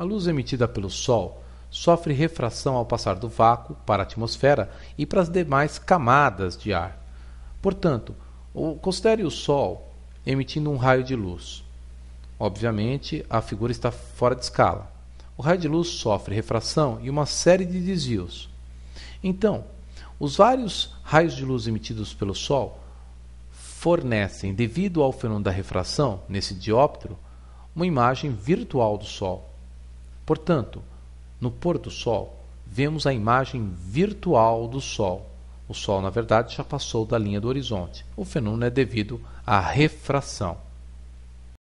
A luz emitida pelo Sol sofre refração ao passar do vácuo para a atmosfera e para as demais camadas de ar. Portanto, considere o Sol emitindo um raio de luz. Obviamente, a figura está fora de escala. O raio de luz sofre refração e uma série de desvios. Então, os vários raios de luz emitidos pelo Sol fornecem, devido ao fenômeno da refração, nesse dióptro, uma imagem virtual do Sol. Portanto, no pôr do sol, vemos a imagem virtual do sol. O sol, na verdade, já passou da linha do horizonte. O fenômeno é devido à refração.